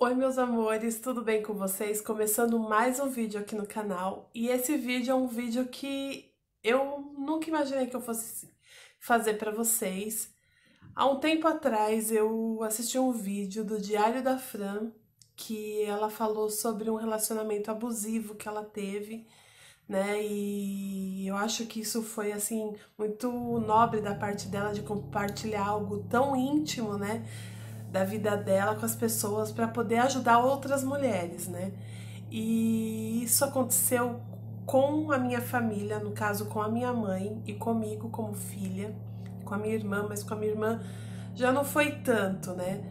Oi meus amores, tudo bem com vocês? Começando mais um vídeo aqui no canal e esse vídeo é um vídeo que eu nunca imaginei que eu fosse fazer para vocês. Há um tempo atrás eu assisti um vídeo do Diário da Fran que ela falou sobre um relacionamento abusivo que ela teve, né? E eu acho que isso foi assim muito nobre da parte dela de compartilhar algo tão íntimo, né? da vida dela com as pessoas para poder ajudar outras mulheres, né? E isso aconteceu com a minha família, no caso com a minha mãe e comigo como filha, com a minha irmã, mas com a minha irmã já não foi tanto, né?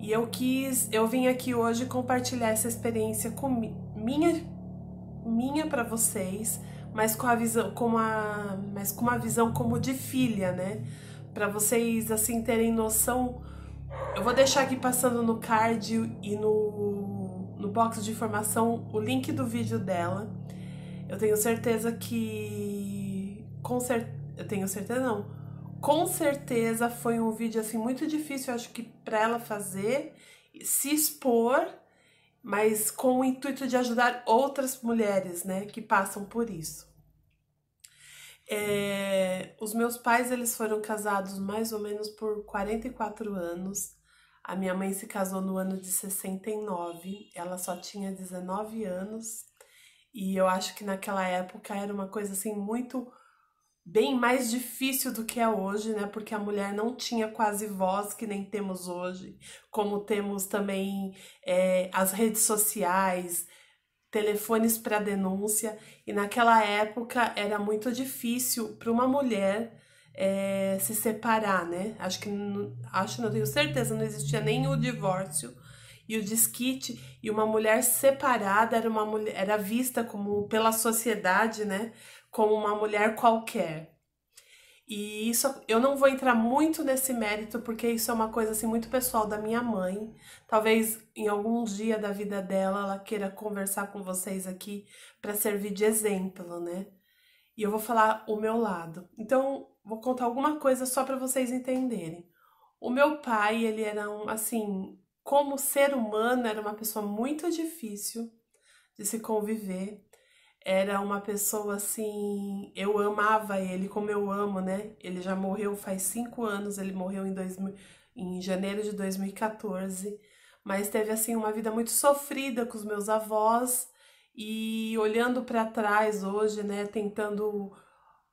E eu quis, eu vim aqui hoje compartilhar essa experiência com minha minha para vocês, mas com a visão com a mas com uma visão como de filha, né? Para vocês assim terem noção eu vou deixar aqui passando no card e no, no box de informação o link do vídeo dela. Eu tenho certeza que. Com cer... Eu tenho certeza não. Com certeza foi um vídeo assim muito difícil, eu acho que para ela fazer, se expor, mas com o intuito de ajudar outras mulheres, né, que passam por isso. É, os meus pais eles foram casados mais ou menos por 44 anos. A minha mãe se casou no ano de 69, ela só tinha 19 anos. E eu acho que naquela época era uma coisa assim muito bem mais difícil do que é hoje, né? Porque a mulher não tinha quase voz que nem temos hoje, como temos também é, as redes sociais, telefones para denúncia, e naquela época era muito difícil para uma mulher é, se separar, né? Acho que, acho, não tenho certeza, não existia nem o divórcio e o desquite, e uma mulher separada era, uma mulher, era vista como, pela sociedade, né? Como uma mulher qualquer. E isso eu não vou entrar muito nesse mérito porque isso é uma coisa assim muito pessoal da minha mãe. Talvez em algum dia da vida dela ela queira conversar com vocês aqui para servir de exemplo, né? E eu vou falar o meu lado. Então, vou contar alguma coisa só para vocês entenderem. O meu pai, ele era um assim, como ser humano, era uma pessoa muito difícil de se conviver era uma pessoa assim. Eu amava ele como eu amo, né? Ele já morreu faz cinco anos, ele morreu em, dois, em janeiro de 2014. Mas teve assim uma vida muito sofrida com os meus avós e olhando para trás hoje, né? Tentando.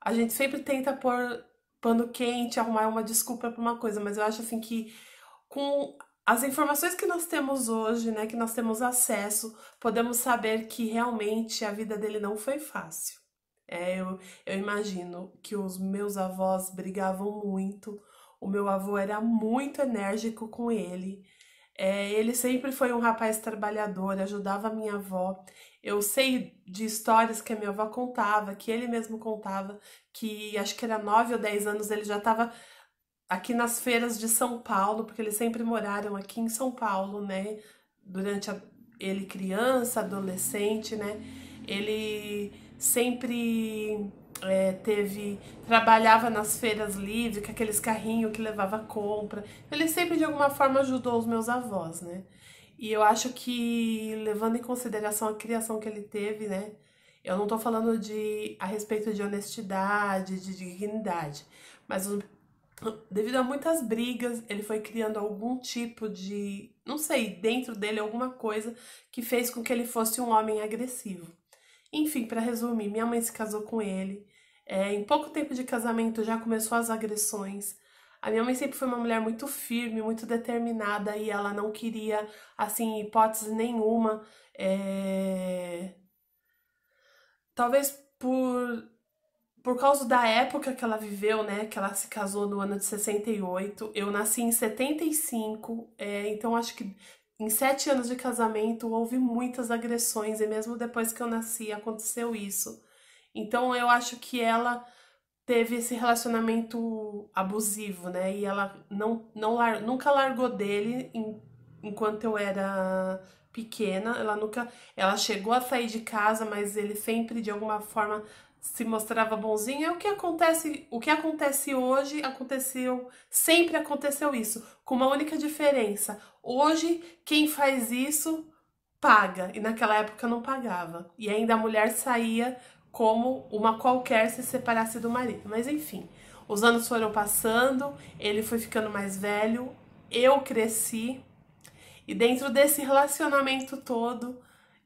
A gente sempre tenta pôr pano quente, arrumar uma desculpa para uma coisa, mas eu acho assim que com as informações que nós temos hoje, né, que nós temos acesso, podemos saber que realmente a vida dele não foi fácil. É, eu, eu imagino que os meus avós brigavam muito, o meu avô era muito enérgico com ele. É, ele sempre foi um rapaz trabalhador, ajudava a minha avó. Eu sei de histórias que a minha avó contava, que ele mesmo contava, que acho que era 9 ou 10 anos ele já estava aqui nas feiras de São Paulo, porque eles sempre moraram aqui em São Paulo, né? Durante a, ele criança, adolescente, né? Ele sempre é, teve trabalhava nas feiras livres, com aqueles carrinhos que levava compra. Ele sempre de alguma forma ajudou os meus avós, né? E eu acho que levando em consideração a criação que ele teve, né? Eu não tô falando de a respeito de honestidade, de dignidade, mas devido a muitas brigas, ele foi criando algum tipo de, não sei, dentro dele alguma coisa que fez com que ele fosse um homem agressivo. Enfim, para resumir, minha mãe se casou com ele. É, em pouco tempo de casamento já começou as agressões. A minha mãe sempre foi uma mulher muito firme, muito determinada e ela não queria, assim, hipótese nenhuma. É... Talvez por por causa da época que ela viveu, né? Que ela se casou no ano de 68. Eu nasci em 75, é, então acho que em sete anos de casamento houve muitas agressões, e mesmo depois que eu nasci aconteceu isso. Então eu acho que ela teve esse relacionamento abusivo, né? E ela não, não lar nunca largou dele em, enquanto eu era pequena. Ela nunca. Ela chegou a sair de casa, mas ele sempre, de alguma forma, se mostrava bonzinho. É o que acontece, o que acontece hoje aconteceu, sempre aconteceu isso, com uma única diferença. Hoje quem faz isso paga e naquela época não pagava. E ainda a mulher saía como uma qualquer se separasse do marido. Mas enfim, os anos foram passando, ele foi ficando mais velho, eu cresci e dentro desse relacionamento todo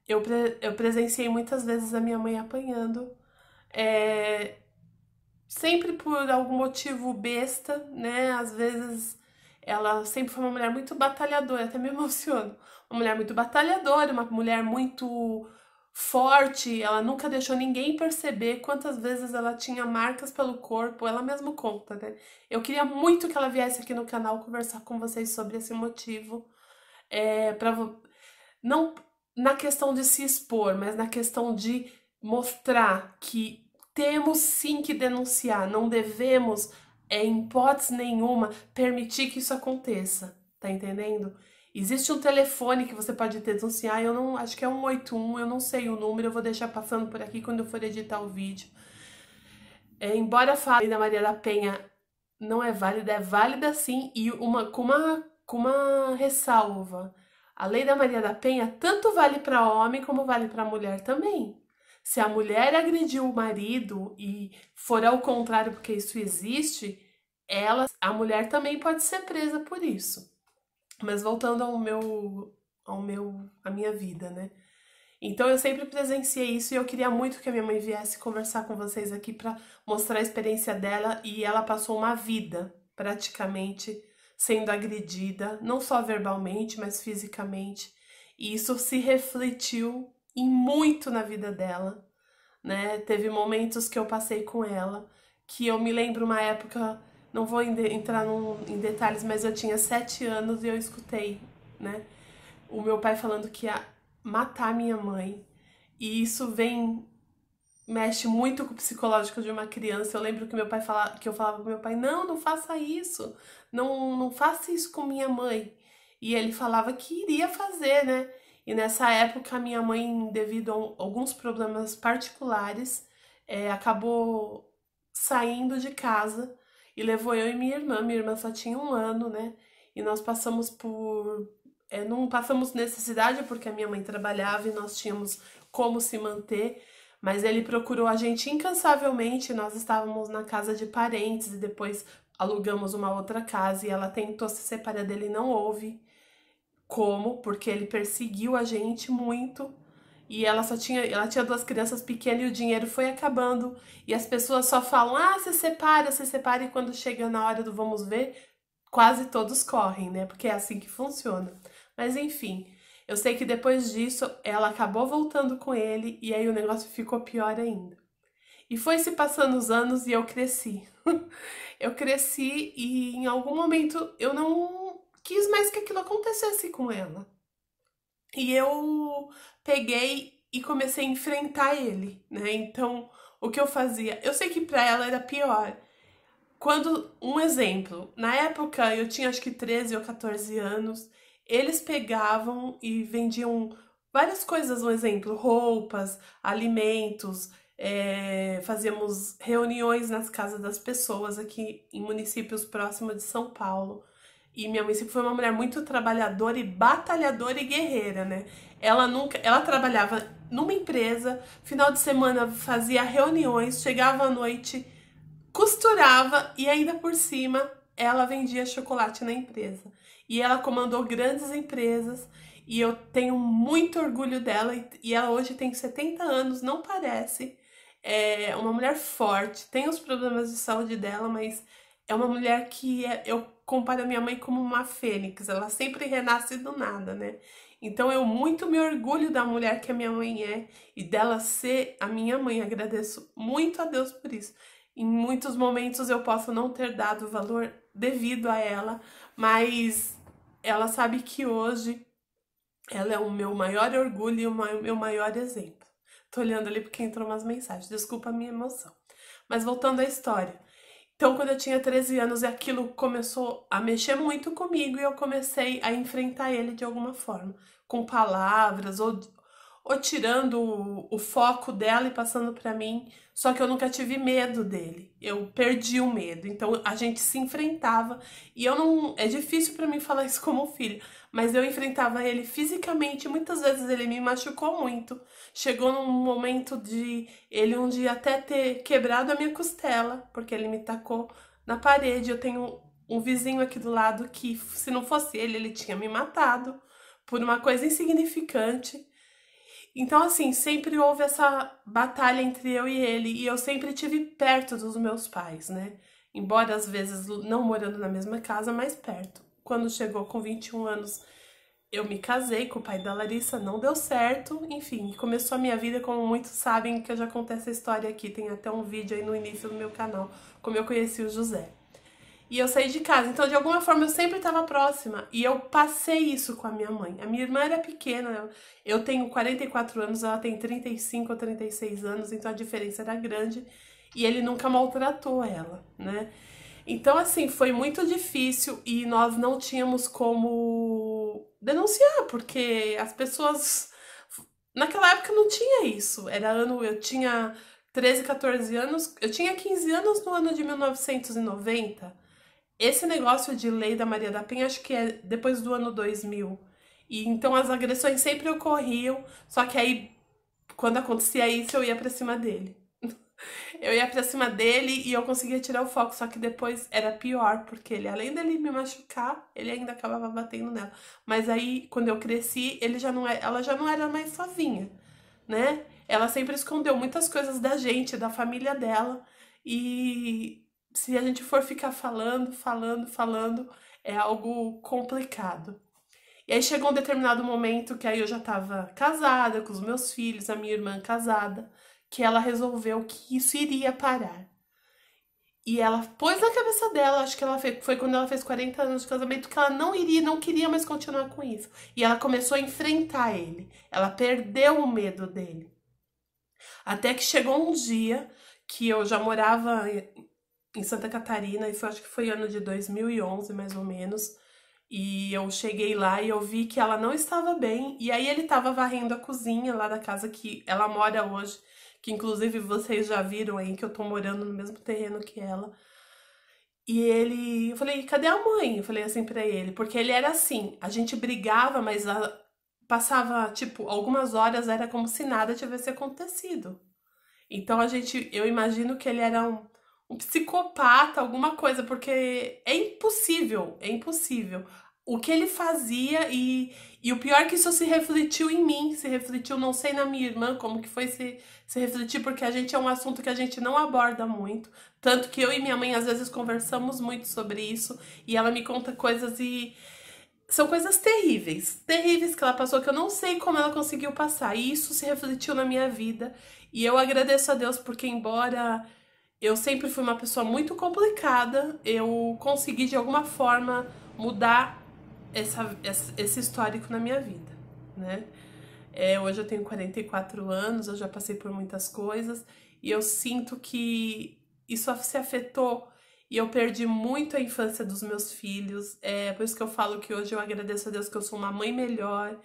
eu, pre eu presenciei muitas vezes a minha mãe apanhando é, sempre por algum motivo besta, né? Às vezes ela sempre foi uma mulher muito batalhadora, até me emociono. Uma mulher muito batalhadora, uma mulher muito forte, ela nunca deixou ninguém perceber quantas vezes ela tinha marcas pelo corpo, ela mesma conta, né? Eu queria muito que ela viesse aqui no canal conversar com vocês sobre esse motivo. É, pra, não na questão de se expor, mas na questão de mostrar que temos sim que denunciar, não devemos, é, em hipótese nenhuma, permitir que isso aconteça. Tá entendendo? Existe um telefone que você pode denunciar, eu não acho que é 181, eu não sei o número, eu vou deixar passando por aqui quando eu for editar o vídeo. É, embora a lei da Maria da Penha não é válida, é válida sim, e uma, com, uma, com uma ressalva. A lei da Maria da Penha tanto vale para homem como vale para mulher também. Se a mulher agrediu o marido e for ao contrário, porque isso existe, ela, a mulher também pode ser presa por isso. Mas voltando ao meu, ao meu, à minha vida, né? Então eu sempre presenciei isso e eu queria muito que a minha mãe viesse conversar com vocês aqui para mostrar a experiência dela e ela passou uma vida praticamente sendo agredida, não só verbalmente, mas fisicamente. E isso se refletiu e muito na vida dela, né? Teve momentos que eu passei com ela, que eu me lembro uma época, não vou entrar num, em detalhes, mas eu tinha sete anos e eu escutei, né? O meu pai falando que ia matar minha mãe. E isso vem mexe muito com o psicológico de uma criança. Eu lembro que meu pai fala, que eu falava pro meu pai: "Não, não faça isso. Não, não faça isso com minha mãe". E ele falava que iria fazer, né? E nessa época, minha mãe, devido a alguns problemas particulares, é, acabou saindo de casa e levou eu e minha irmã. Minha irmã só tinha um ano, né? E nós passamos por. É, não passamos necessidade porque a minha mãe trabalhava e nós tínhamos como se manter, mas ele procurou a gente incansavelmente. Nós estávamos na casa de parentes e depois alugamos uma outra casa e ela tentou se separar dele, não houve como, porque ele perseguiu a gente muito. E ela só tinha, ela tinha duas crianças pequenas e o dinheiro foi acabando. E as pessoas só falam: "Ah, se separa, se separa" e quando chega na hora do vamos ver, quase todos correm, né? Porque é assim que funciona. Mas enfim, eu sei que depois disso ela acabou voltando com ele e aí o negócio ficou pior ainda. E foi se passando os anos e eu cresci. eu cresci e em algum momento eu não quis mais que aquilo acontecesse com ela. E eu peguei e comecei a enfrentar ele, né? Então, o que eu fazia? Eu sei que para ela era pior. Quando, um exemplo, na época eu tinha acho que 13 ou 14 anos, eles pegavam e vendiam várias coisas, um exemplo, roupas, alimentos, é, fazíamos reuniões nas casas das pessoas aqui em municípios próximos de São Paulo e minha mãe sempre foi uma mulher muito trabalhadora e batalhadora e guerreira, né? Ela nunca, ela trabalhava numa empresa, final de semana fazia reuniões, chegava à noite, costurava e ainda por cima ela vendia chocolate na empresa. E ela comandou grandes empresas e eu tenho muito orgulho dela e ela hoje tem 70 anos, não parece. É uma mulher forte, tem os problemas de saúde dela, mas é uma mulher que é, eu comparo a minha mãe como uma fênix, ela sempre renasce do nada, né? Então eu muito me orgulho da mulher que a minha mãe é e dela ser a minha mãe. Agradeço muito a Deus por isso. Em muitos momentos eu posso não ter dado o valor devido a ela, mas ela sabe que hoje ela é o meu maior orgulho e o meu maior exemplo. Tô olhando ali porque entrou umas mensagens, desculpa a minha emoção. Mas voltando à história, então, quando eu tinha 13 anos, aquilo começou a mexer muito comigo e eu comecei a enfrentar ele de alguma forma, com palavras ou, ou tirando o, o foco dela e passando para mim. Só que eu nunca tive medo dele, eu perdi o medo. Então, a gente se enfrentava e eu não. É difícil para mim falar isso como filho, mas eu enfrentava ele fisicamente, muitas vezes ele me machucou muito. Chegou num momento de ele um dia até ter quebrado a minha costela, porque ele me tacou na parede. Eu tenho um vizinho aqui do lado que, se não fosse ele, ele tinha me matado por uma coisa insignificante. Então, assim, sempre houve essa batalha entre eu e ele, e eu sempre tive perto dos meus pais, né? Embora às vezes não morando na mesma casa, mais perto quando chegou com 21 anos, eu me casei com o pai da Larissa, não deu certo. Enfim, começou a minha vida, como muitos sabem, que eu já contei essa história aqui. Tem até um vídeo aí no início do meu canal, como eu conheci o José. E eu saí de casa, então de alguma forma eu sempre estava próxima. E eu passei isso com a minha mãe. A minha irmã era pequena, eu tenho 44 anos, ela tem 35 ou 36 anos, então a diferença era grande. E ele nunca maltratou ela, né? Então, assim, foi muito difícil e nós não tínhamos como denunciar, porque as pessoas. Naquela época não tinha isso. Era ano. Eu tinha 13, 14 anos. Eu tinha 15 anos no ano de 1990. Esse negócio de lei da Maria da Penha, acho que é depois do ano 2000. E então as agressões sempre ocorriam, só que aí quando acontecia isso eu ia para cima dele. Eu ia pra cima dele e eu conseguia tirar o foco, só que depois era pior, porque ele, além dele me machucar, ele ainda acabava batendo nela. Mas aí, quando eu cresci, ele já não é, ela já não era mais sozinha, né? Ela sempre escondeu muitas coisas da gente, da família dela. E se a gente for ficar falando, falando, falando, é algo complicado. E aí chegou um determinado momento que aí eu já tava casada, com os meus filhos, a minha irmã casada que ela resolveu que isso iria parar. E ela pôs na cabeça dela, acho que ela fez, foi quando ela fez 40 anos de casamento, que ela não iria, não queria mais continuar com isso. E ela começou a enfrentar ele. Ela perdeu o medo dele. Até que chegou um dia que eu já morava em Santa Catarina, isso acho que foi ano de 2011 mais ou menos. E eu cheguei lá e eu vi que ela não estava bem. E aí ele estava varrendo a cozinha lá da casa que ela mora hoje que inclusive vocês já viram aí que eu tô morando no mesmo terreno que ela. E ele, eu falei, cadê a mãe? Eu falei assim para ele, porque ele era assim, a gente brigava, mas a, passava tipo algumas horas era como se nada tivesse acontecido. Então a gente, eu imagino que ele era um, um psicopata, alguma coisa, porque é impossível, é impossível o que ele fazia e, e o pior é que isso se refletiu em mim, se refletiu, não sei, na minha irmã, como que foi se, se refletir, porque a gente é um assunto que a gente não aborda muito, tanto que eu e minha mãe às vezes conversamos muito sobre isso e ela me conta coisas e são coisas terríveis, terríveis que ela passou, que eu não sei como ela conseguiu passar. E isso se refletiu na minha vida. E eu agradeço a Deus porque, embora eu sempre fui uma pessoa muito complicada, eu consegui de alguma forma mudar essa, esse histórico na minha vida, né? É, hoje eu tenho 44 anos, eu já passei por muitas coisas e eu sinto que isso se afetou e eu perdi muito a infância dos meus filhos. É por isso que eu falo que hoje eu agradeço a Deus que eu sou uma mãe melhor.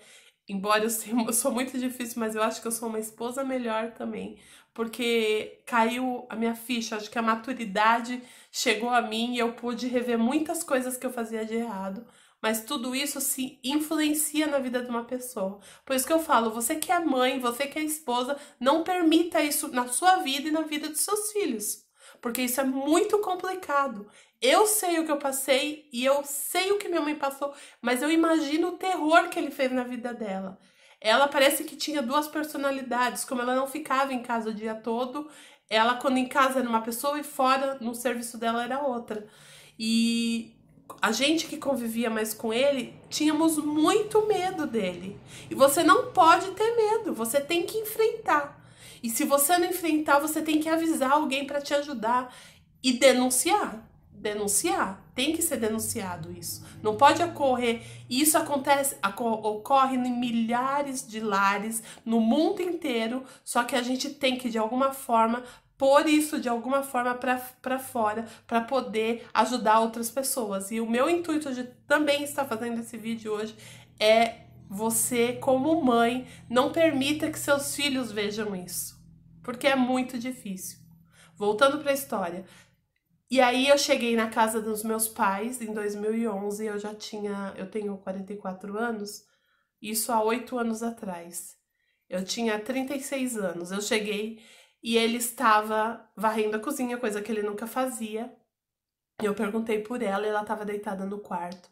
Embora eu, sou muito difícil, mas eu acho que eu sou uma esposa melhor também, porque caiu a minha ficha, acho que a maturidade chegou a mim e eu pude rever muitas coisas que eu fazia de errado mas tudo isso se assim, influencia na vida de uma pessoa. Por isso que eu falo, você que é mãe, você que é esposa, não permita isso na sua vida e na vida dos seus filhos. Porque isso é muito complicado. Eu sei o que eu passei e eu sei o que minha mãe passou, mas eu imagino o terror que ele fez na vida dela. Ela parece que tinha duas personalidades, como ela não ficava em casa o dia todo, ela quando em casa era uma pessoa e fora no serviço dela era outra. E a gente que convivia mais com ele, tínhamos muito medo dele. E você não pode ter medo, você tem que enfrentar. E se você não enfrentar, você tem que avisar alguém para te ajudar e denunciar. Denunciar, tem que ser denunciado isso. Não pode ocorrer. E isso acontece, ocorre em milhares de lares no mundo inteiro, só que a gente tem que de alguma forma pôr isso de alguma forma para fora, para poder ajudar outras pessoas. E o meu intuito de também estar fazendo esse vídeo hoje é você, como mãe, não permita que seus filhos vejam isso, porque é muito difícil. Voltando para a história. E aí eu cheguei na casa dos meus pais em 2011, eu já tinha, eu tenho 44 anos, isso há oito anos atrás. Eu tinha 36 anos. Eu cheguei e ele estava varrendo a cozinha, coisa que ele nunca fazia. Eu perguntei por ela e ela estava deitada no quarto.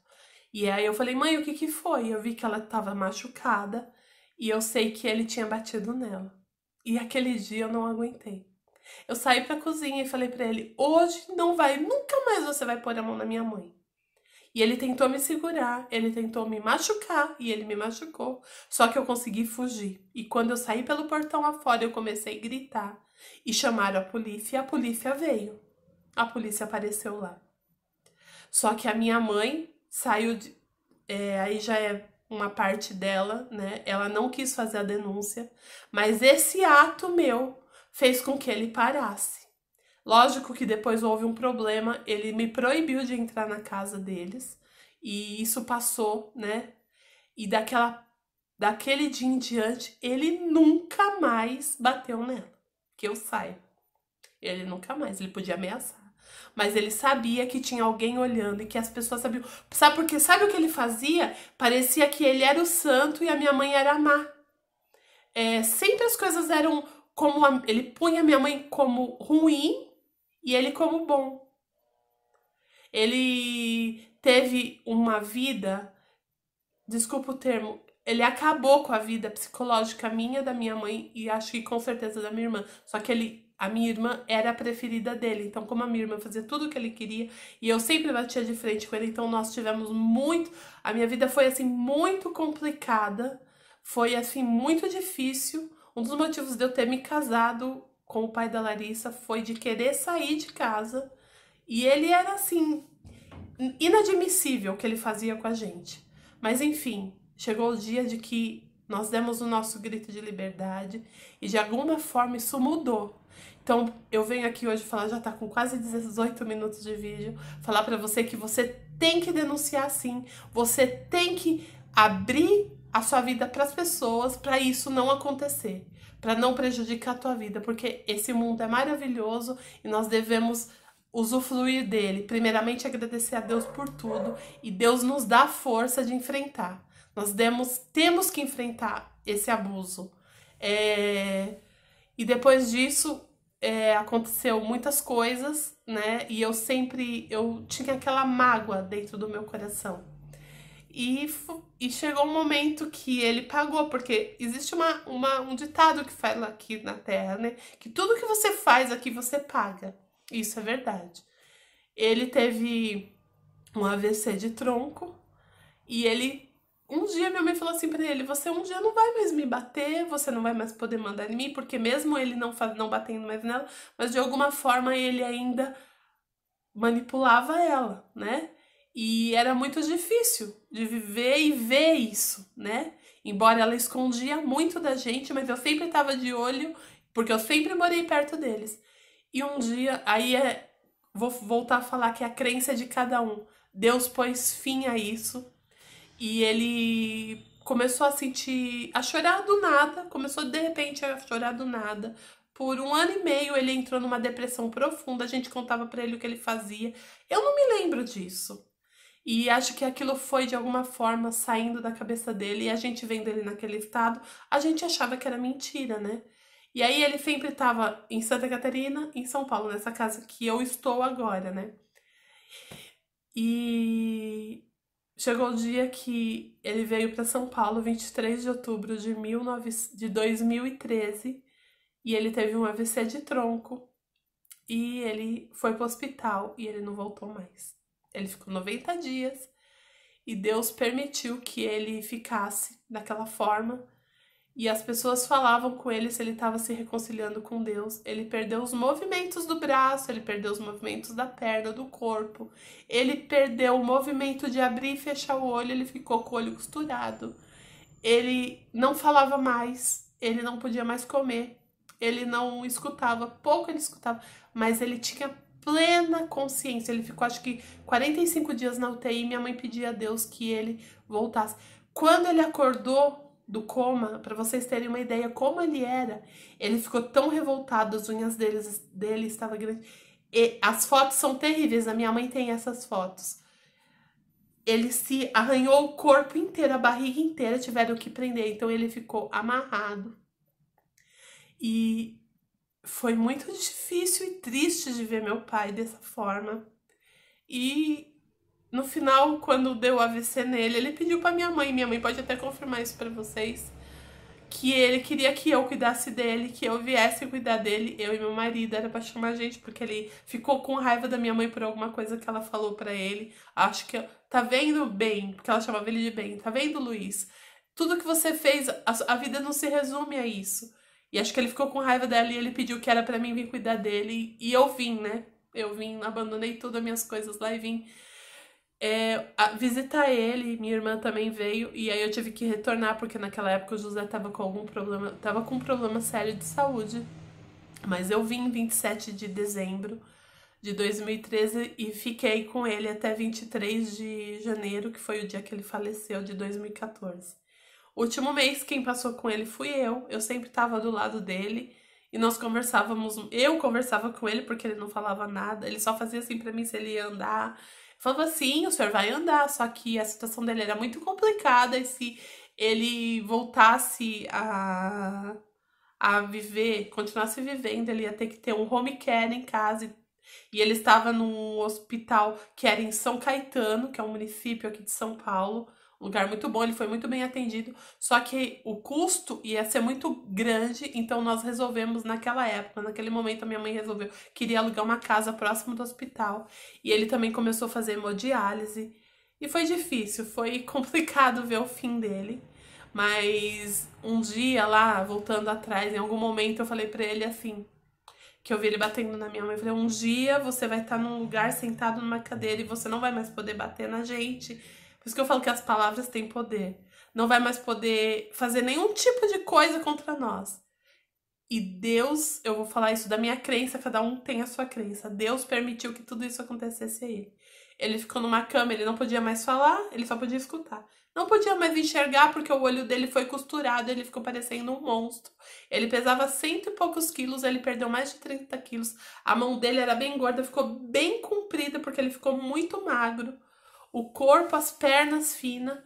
E aí eu falei, mãe, o que que foi? Eu vi que ela estava machucada e eu sei que ele tinha batido nela. E aquele dia eu não aguentei. Eu saí pra cozinha e falei para ele: hoje não vai, nunca mais você vai pôr a mão na minha mãe. E ele tentou me segurar, ele tentou me machucar e ele me machucou. Só que eu consegui fugir. E quando eu saí pelo portão afora, eu comecei a gritar. E chamaram a polícia e a polícia veio. A polícia apareceu lá. Só que a minha mãe saiu de. É, aí já é uma parte dela, né? Ela não quis fazer a denúncia, mas esse ato meu fez com que ele parasse. Lógico que depois houve um problema, ele me proibiu de entrar na casa deles e isso passou, né? E daquela, daquele dia em diante, ele nunca mais bateu nela, que eu saiba. Ele nunca mais, ele podia ameaçar. Mas ele sabia que tinha alguém olhando e que as pessoas sabiam. Sabe porque sabe o que ele fazia? Parecia que ele era o santo e a minha mãe era a má. É, sempre as coisas eram como a, ele punha a minha mãe como ruim e ele como bom. Ele teve uma vida, desculpa o termo, ele acabou com a vida psicológica minha, da minha mãe e acho que com certeza da minha irmã. Só que ele, a minha irmã era a preferida dele. Então, como a minha irmã fazia tudo o que ele queria e eu sempre batia de frente com ele, então nós tivemos muito. A minha vida foi assim muito complicada, foi assim muito difícil. Um dos motivos de eu ter me casado com o pai da Larissa foi de querer sair de casa e ele era assim, inadmissível o que ele fazia com a gente. Mas enfim, chegou o dia de que nós demos o nosso grito de liberdade e de alguma forma isso mudou. Então eu venho aqui hoje falar, já tá com quase 18 minutos de vídeo, falar para você que você tem que denunciar sim, você tem que abrir a sua vida para as pessoas para isso não acontecer para não prejudicar a tua vida, porque esse mundo é maravilhoso e nós devemos usufruir dele. Primeiramente, agradecer a Deus por tudo e Deus nos dá força de enfrentar. Nós demos, temos que enfrentar esse abuso. É... E depois disso, é, aconteceu muitas coisas, né? E eu sempre, eu tinha aquela mágoa dentro do meu coração e, e chegou um momento que ele pagou, porque existe uma, uma, um ditado que fala aqui na Terra, né? Que tudo que você faz aqui você paga. Isso é verdade. Ele teve um AVC de tronco e ele. Um dia minha mãe falou assim pra ele: Você um dia não vai mais me bater, você não vai mais poder mandar em mim, porque mesmo ele não, não batendo mais nela, mas de alguma forma ele ainda manipulava ela, né? e era muito difícil de viver e ver isso, né? Embora ela escondia muito da gente, mas eu sempre estava de olho, porque eu sempre morei perto deles. E um dia, aí é, vou voltar a falar que é a crença é de cada um. Deus pôs fim a isso e ele começou a sentir, a chorar do nada, começou de repente a chorar do nada. Por um ano e meio ele entrou numa depressão profunda, a gente contava para ele o que ele fazia. Eu não me lembro disso, e acho que aquilo foi de alguma forma saindo da cabeça dele e a gente vendo ele naquele estado, a gente achava que era mentira, né? E aí ele sempre estava em Santa Catarina, em São Paulo, nessa casa que eu estou agora, né? E chegou o dia que ele veio para São Paulo, 23 de outubro de, 19... de 2013, e ele teve um AVC de tronco. E ele foi para o hospital e ele não voltou mais. Ele ficou 90 dias e Deus permitiu que ele ficasse daquela forma. E as pessoas falavam com ele se ele estava se reconciliando com Deus. Ele perdeu os movimentos do braço, ele perdeu os movimentos da perna, do corpo. Ele perdeu o movimento de abrir e fechar o olho, ele ficou com o olho costurado. Ele não falava mais, ele não podia mais comer, ele não escutava, pouco ele escutava, mas ele tinha plena consciência. Ele ficou, acho que, 45 dias na UTI. Minha mãe pedia a Deus que ele voltasse. Quando ele acordou do coma, para vocês terem uma ideia como ele era, ele ficou tão revoltado, as unhas dele, dele estavam grandes. E as fotos são terríveis, a minha mãe tem essas fotos. Ele se arranhou o corpo inteiro, a barriga inteira, tiveram que prender, então ele ficou amarrado. E foi muito difícil e triste de ver meu pai dessa forma. E no final, quando deu AVC nele, ele pediu para minha mãe, minha mãe pode até confirmar isso para vocês, que ele queria que eu cuidasse dele, que eu viesse cuidar dele, eu e meu marido, era pra chamar a gente, porque ele ficou com raiva da minha mãe por alguma coisa que ela falou para ele. Acho que, tá vendo bem, porque ela chamava ele de bem, tá vendo, Luiz? Tudo que você fez, a, a vida não se resume a isso. E acho que ele ficou com raiva dela e ele pediu que era para mim vir cuidar dele. E eu vim, né? Eu vim, abandonei tudo as minhas coisas lá e vim é, a, visitar ele. Minha irmã também veio. E aí eu tive que retornar, porque naquela época o José tava com algum problema. Tava com um problema sério de saúde. Mas eu vim 27 de dezembro de 2013 e fiquei com ele até 23 de janeiro, que foi o dia que ele faleceu, de 2014. Último mês, quem passou com ele fui eu. Eu sempre estava do lado dele e nós conversávamos. Eu conversava com ele porque ele não falava nada. Ele só fazia assim para mim se ele ia andar. Eu falava assim: o senhor vai andar, só que a situação dele era muito complicada e se ele voltasse a, a viver, continuasse vivendo, ele ia ter que ter um home care em casa e e ele estava num hospital que era em São Caetano, que é um município aqui de São Paulo um lugar muito bom, ele foi muito bem atendido, só que o custo ia ser muito grande, então nós resolvemos naquela época, naquele momento a minha mãe resolveu queria alugar uma casa próximo do hospital, e ele também começou a fazer hemodiálise, e foi difícil, foi complicado ver o fim dele. Mas um dia lá, voltando atrás, em algum momento eu falei para ele assim, que eu vi ele batendo na minha mãe, eu falei: "Um dia você vai estar num lugar sentado numa cadeira e você não vai mais poder bater na gente" isso que eu falo que as palavras têm poder. Não vai mais poder fazer nenhum tipo de coisa contra nós. E Deus, eu vou falar isso da minha crença, cada um tem a sua crença. Deus permitiu que tudo isso acontecesse a ele. Ele ficou numa cama, ele não podia mais falar, ele só podia escutar. Não podia mais enxergar porque o olho dele foi costurado, ele ficou parecendo um monstro. Ele pesava cento e poucos quilos, ele perdeu mais de 30 quilos. A mão dele era bem gorda, ficou bem comprida porque ele ficou muito magro o corpo, as pernas finas.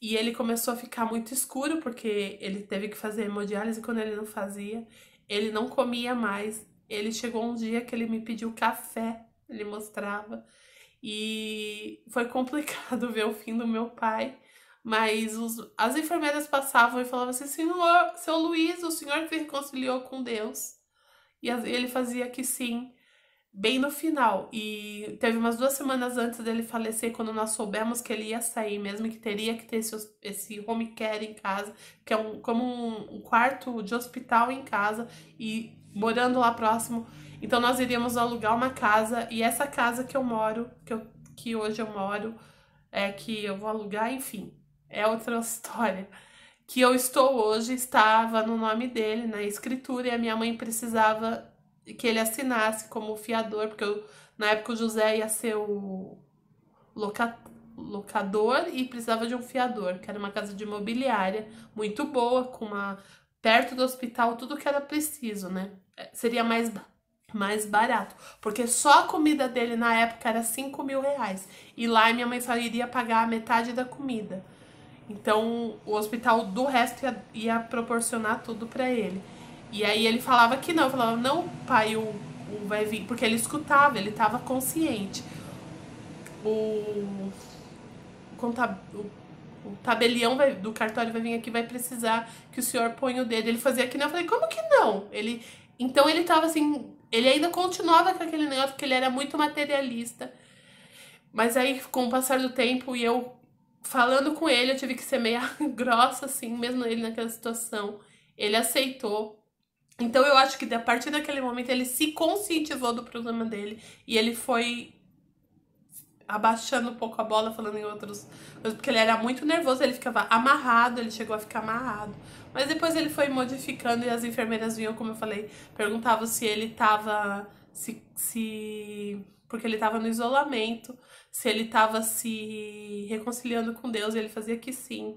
E ele começou a ficar muito escuro, porque ele teve que fazer hemodiálise quando ele não fazia. Ele não comia mais. Ele chegou um dia que ele me pediu café, ele mostrava. E foi complicado ver o fim do meu pai. Mas os, as enfermeiras passavam e falavam assim: Senhor, seu Luiz, o senhor se reconciliou com Deus? E ele fazia que sim bem no final. E teve umas duas semanas antes dele falecer, quando nós soubemos que ele ia sair mesmo, que teria que ter esse, esse home care em casa, que é um, como um, um quarto de hospital em casa e morando lá próximo. Então nós iríamos alugar uma casa e essa casa que eu moro, que, eu, que hoje eu moro, é que eu vou alugar, enfim, é outra história que eu estou hoje estava no nome dele, na escritura, e a minha mãe precisava que ele assinasse como fiador, porque eu, na época o José ia ser o loca, locador e precisava de um fiador, que era uma casa de imobiliária muito boa, com uma perto do hospital, tudo que era preciso, né? É, seria mais mais barato, porque só a comida dele na época era 5 mil reais e lá minha mãe só iria pagar a metade da comida. Então o hospital do resto ia, ia proporcionar tudo para ele. E aí ele falava que não, falava, não, pai, o, o vai vir, porque ele escutava, ele estava consciente. O, o, o tabelião vai, do cartório vai vir aqui, vai precisar que o senhor ponha o dedo. Ele fazia que não, eu falei, como que não? Ele, então ele estava assim, ele ainda continuava com aquele negócio, porque ele era muito materialista. Mas aí, com o passar do tempo e eu falando com ele, eu tive que ser meio grossa, assim, mesmo ele naquela situação. Ele aceitou então eu acho que a partir daquele momento ele se conscientizou do problema dele e ele foi abaixando um pouco a bola, falando em outros porque ele era muito nervoso, ele ficava amarrado, ele chegou a ficar amarrado. Mas depois ele foi modificando e as enfermeiras vinham, como eu falei, perguntavam se ele tava se, se porque ele estava no isolamento, se ele estava se reconciliando com Deus, e ele fazia que sim.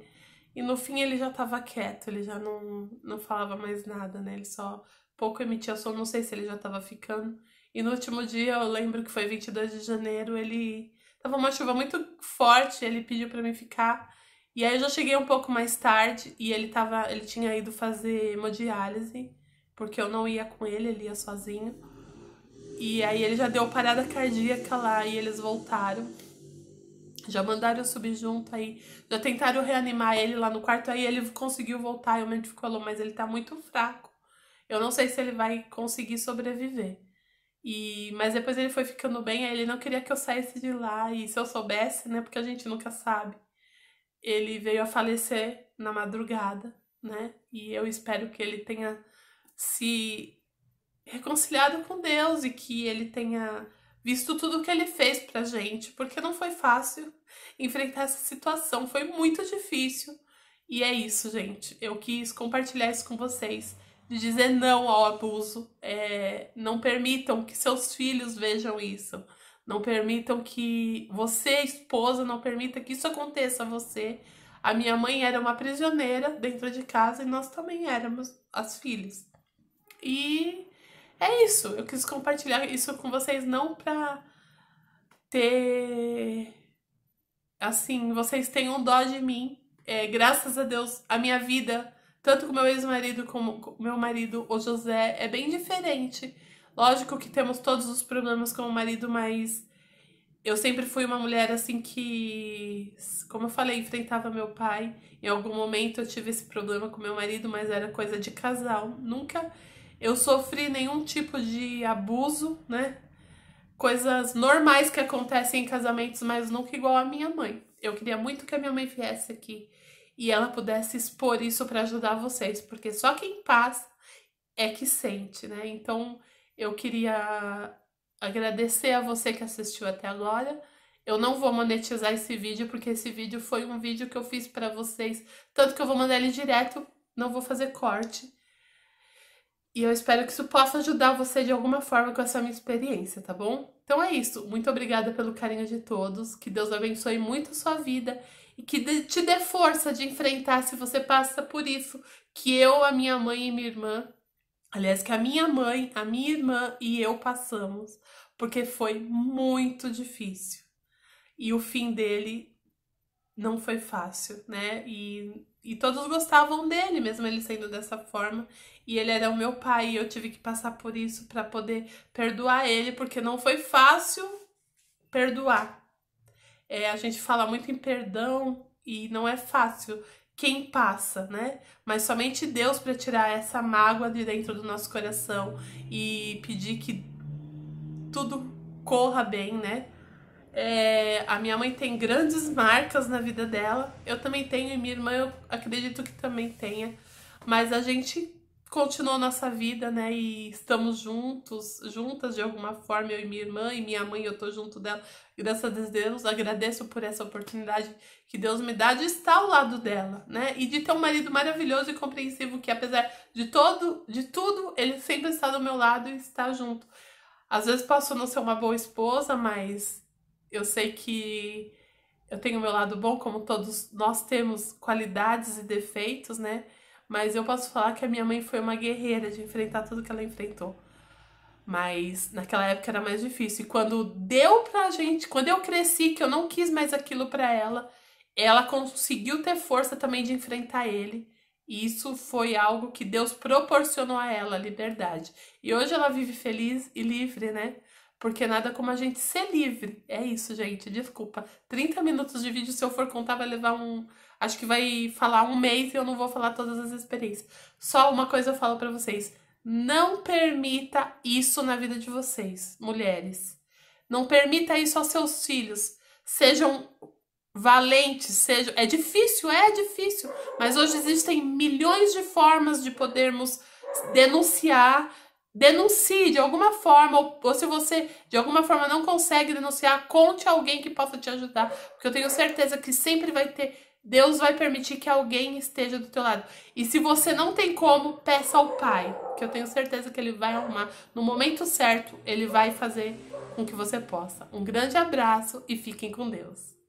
E no fim ele já estava quieto, ele já não, não falava mais nada, né? Ele só pouco emitia som, não sei se ele já estava ficando. E no último dia, eu lembro que foi 22 de janeiro, ele tava uma chuva muito forte, ele pediu para mim ficar. E aí eu já cheguei um pouco mais tarde e ele tava, ele tinha ido fazer hemodiálise, porque eu não ia com ele, ele ia sozinho. E aí ele já deu parada cardíaca lá e eles voltaram. Já mandaram subir junto aí. Já tentaram reanimar ele lá no quarto. Aí ele conseguiu voltar. E o médico falou: Mas ele tá muito fraco. Eu não sei se ele vai conseguir sobreviver. E, mas depois ele foi ficando bem. Aí ele não queria que eu saísse de lá. E se eu soubesse, né? Porque a gente nunca sabe. Ele veio a falecer na madrugada, né? E eu espero que ele tenha se reconciliado com Deus e que ele tenha visto tudo que ele fez pra gente, porque não foi fácil enfrentar essa situação, foi muito difícil. E é isso, gente. Eu quis compartilhar isso com vocês, de dizer não ao abuso. É, não permitam que seus filhos vejam isso. Não permitam que você, esposa, não permita que isso aconteça a você. A minha mãe era uma prisioneira dentro de casa e nós também éramos as filhas. E é isso. Eu quis compartilhar isso com vocês, não pra ter. Assim, vocês tenham dó de mim. É, graças a Deus, a minha vida, tanto com meu ex-marido como com meu marido, o José, é bem diferente. Lógico que temos todos os problemas com o marido, mas eu sempre fui uma mulher assim que, como eu falei, enfrentava meu pai. Em algum momento eu tive esse problema com meu marido, mas era coisa de casal. Nunca eu sofri nenhum tipo de abuso, né? Coisas normais que acontecem em casamentos, mas nunca igual a minha mãe. Eu queria muito que a minha mãe viesse aqui e ela pudesse expor isso para ajudar vocês, porque só quem passa é que sente, né? Então, eu queria agradecer a você que assistiu até agora. Eu não vou monetizar esse vídeo porque esse vídeo foi um vídeo que eu fiz para vocês, tanto que eu vou mandar ele direto, não vou fazer corte. E eu espero que isso possa ajudar você de alguma forma com essa minha experiência, tá bom? Então é isso. Muito obrigada pelo carinho de todos. Que Deus abençoe muito a sua vida e que te dê força de enfrentar se você passa por isso. Que eu, a minha mãe e minha irmã, aliás, que a minha mãe, a minha irmã e eu passamos, porque foi muito difícil. E o fim dele não foi fácil, né? E, e todos gostavam dele, mesmo ele sendo dessa forma e ele era o meu pai e eu tive que passar por isso para poder perdoar ele, porque não foi fácil perdoar. É, a gente fala muito em perdão e não é fácil quem passa, né? Mas somente Deus para tirar essa mágoa de dentro do nosso coração e pedir que tudo corra bem, né? É, a minha mãe tem grandes marcas na vida dela, eu também tenho, e minha irmã eu acredito que também tenha, mas a gente continuou nossa vida, né? E estamos juntos, juntas de alguma forma, eu e minha irmã e minha mãe, eu tô junto dela. Graças a Deus, agradeço por essa oportunidade que Deus me dá de estar ao lado dela, né? E de ter um marido maravilhoso e compreensivo que apesar de todo, de tudo, ele sempre está do meu lado e está junto. Às vezes posso não ser uma boa esposa, mas eu sei que eu tenho o meu lado bom, como todos nós temos qualidades e defeitos, né? Mas eu posso falar que a minha mãe foi uma guerreira de enfrentar tudo que ela enfrentou. Mas naquela época era mais difícil. E quando deu pra gente, quando eu cresci, que eu não quis mais aquilo pra ela, ela conseguiu ter força também de enfrentar ele. E isso foi algo que Deus proporcionou a ela, a liberdade. E hoje ela vive feliz e livre, né? Porque nada como a gente ser livre. É isso, gente. Desculpa. 30 minutos de vídeo, se eu for contar, vai levar um, Acho que vai falar um mês e eu não vou falar todas as experiências. Só uma coisa eu falo para vocês: não permita isso na vida de vocês, mulheres. Não permita isso aos seus filhos. Sejam valentes, sejam. É difícil, é difícil. Mas hoje existem milhões de formas de podermos denunciar. Denuncie de alguma forma, ou, ou se você de alguma forma não consegue denunciar, conte a alguém que possa te ajudar, porque eu tenho certeza que sempre vai ter Deus vai permitir que alguém esteja do teu lado. E se você não tem como, peça ao Pai, que eu tenho certeza que ele vai arrumar no momento certo, ele vai fazer com que você possa. Um grande abraço e fiquem com Deus.